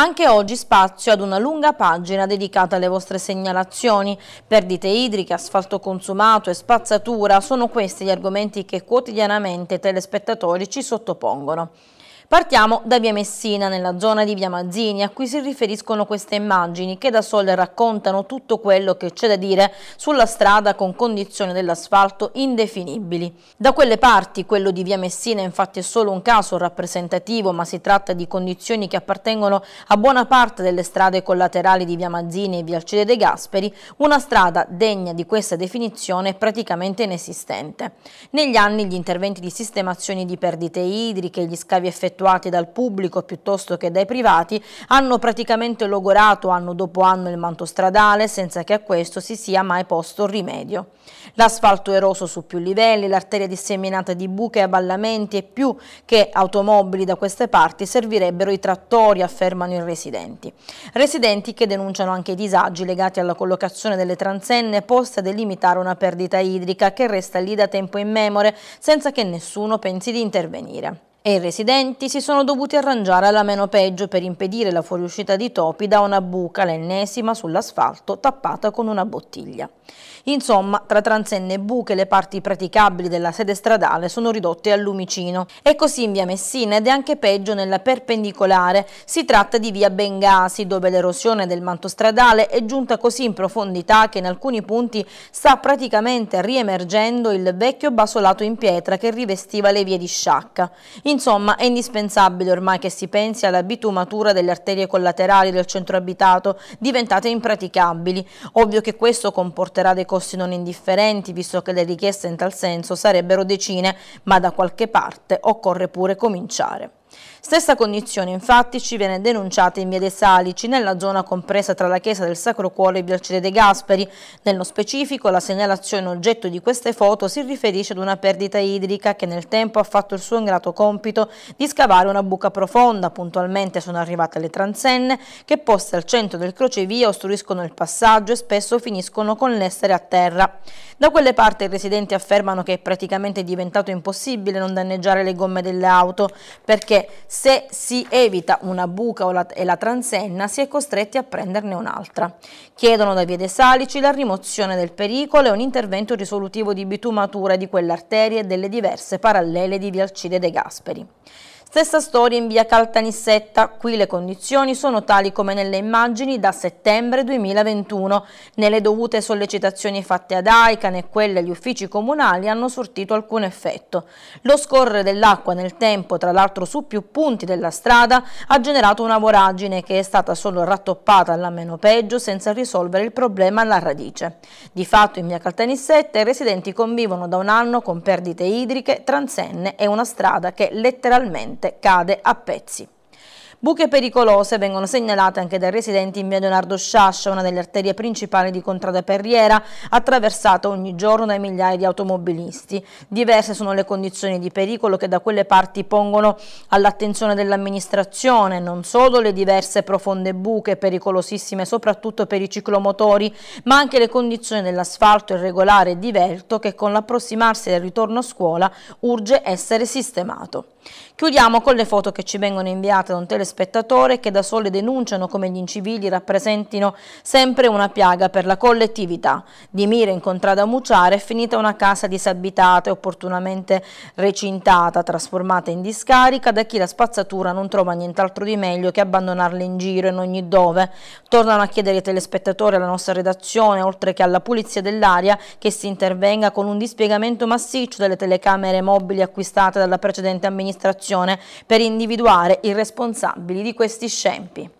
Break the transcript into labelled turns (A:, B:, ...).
A: Anche oggi spazio ad una lunga pagina dedicata alle vostre segnalazioni. Perdite idriche, asfalto consumato e spazzatura sono questi gli argomenti che quotidianamente i telespettatori ci sottopongono. Partiamo da via Messina, nella zona di via Mazzini, a cui si riferiscono queste immagini che da sole raccontano tutto quello che c'è da dire sulla strada con condizioni dell'asfalto indefinibili. Da quelle parti, quello di via Messina infatti è solo un caso rappresentativo, ma si tratta di condizioni che appartengono a buona parte delle strade collaterali di via Mazzini e via Alcide De Gasperi, una strada degna di questa definizione praticamente inesistente. Negli anni gli interventi di sistemazione di perdite idriche, gli scavi effettuati effettuati dal pubblico piuttosto che dai privati hanno praticamente logorato anno dopo anno il manto stradale senza che a questo si sia mai posto rimedio. L'asfalto eroso su più livelli, l'arteria disseminata di buche e avvallamenti e più che automobili da queste parti servirebbero i trattori, affermano i residenti. Residenti che denunciano anche i disagi legati alla collocazione delle transenne poste a delimitare una perdita idrica che resta lì da tempo immemore senza che nessuno pensi di intervenire e i residenti si sono dovuti arrangiare alla meno peggio per impedire la fuoriuscita di topi da una buca, l'ennesima, sull'asfalto tappata con una bottiglia. Insomma, tra transenne e buche le parti praticabili della sede stradale sono ridotte al lumicino. E così in via Messina ed è anche peggio nella perpendicolare. Si tratta di via Bengasi, dove l'erosione del manto stradale è giunta così in profondità che in alcuni punti sta praticamente riemergendo il vecchio basolato in pietra che rivestiva le vie di Sciacca. Insomma, è indispensabile ormai che si pensi alla bitumatura delle arterie collaterali del centro abitato, diventate impraticabili. Ovvio che questo comporterà dei costi non indifferenti, visto che le richieste in tal senso sarebbero decine, ma da qualche parte occorre pure cominciare. Stessa condizione infatti ci viene denunciata in via dei Salici, nella zona compresa tra la chiesa del Sacro Cuore e Bialcide De Gasperi. Nello specifico la segnalazione oggetto di queste foto si riferisce ad una perdita idrica che nel tempo ha fatto il suo ingrato compito di scavare una buca profonda. Puntualmente sono arrivate le transenne che poste al centro del crocevia ostruiscono il passaggio e spesso finiscono con l'essere a terra. Da quelle parti i residenti affermano che è praticamente diventato impossibile non danneggiare le gomme delle auto perché se si evita una buca la, e la transenna si è costretti a prenderne un'altra. Chiedono da Via dei Salici la rimozione del pericolo e un intervento risolutivo di bitumatura di quelle arterie e delle diverse parallele di Via De Gasperi. Stessa storia in via Caltanissetta, qui le condizioni sono tali come nelle immagini da settembre 2021. Nelle dovute sollecitazioni fatte ad AICAN e quelle agli uffici comunali hanno sortito alcun effetto. Lo scorrere dell'acqua nel tempo, tra l'altro su più punti della strada, ha generato una voragine che è stata solo rattoppata alla meno peggio senza risolvere il problema alla radice. Di fatto in via Caltanissetta i residenti convivono da un anno con perdite idriche, transenne e una strada che letteralmente cade a pezzi. Buche pericolose vengono segnalate anche dai residenti in via Leonardo Sciascia, una delle arterie principali di Contrada Perriera, attraversata ogni giorno dai migliaia di automobilisti. Diverse sono le condizioni di pericolo che da quelle parti pongono all'attenzione dell'amministrazione, non solo le diverse profonde buche pericolosissime soprattutto per i ciclomotori, ma anche le condizioni dell'asfalto irregolare e divelto che con l'approssimarsi del ritorno a scuola urge essere sistemato. Chiudiamo con le foto che ci vengono inviate da un telescopio spettatore che da sole denunciano come gli incivili rappresentino sempre una piaga per la collettività. Di mira in contrada Muciare è finita una casa disabitata e opportunamente recintata, trasformata in discarica da chi la spazzatura non trova nient'altro di meglio che abbandonarla in giro in ogni dove. Tornano a chiedere ai telespettatori alla nostra redazione, oltre che alla pulizia dell'aria, che si intervenga con un dispiegamento massiccio delle telecamere mobili acquistate dalla precedente amministrazione per individuare il responsabile responsabili di questi scempi.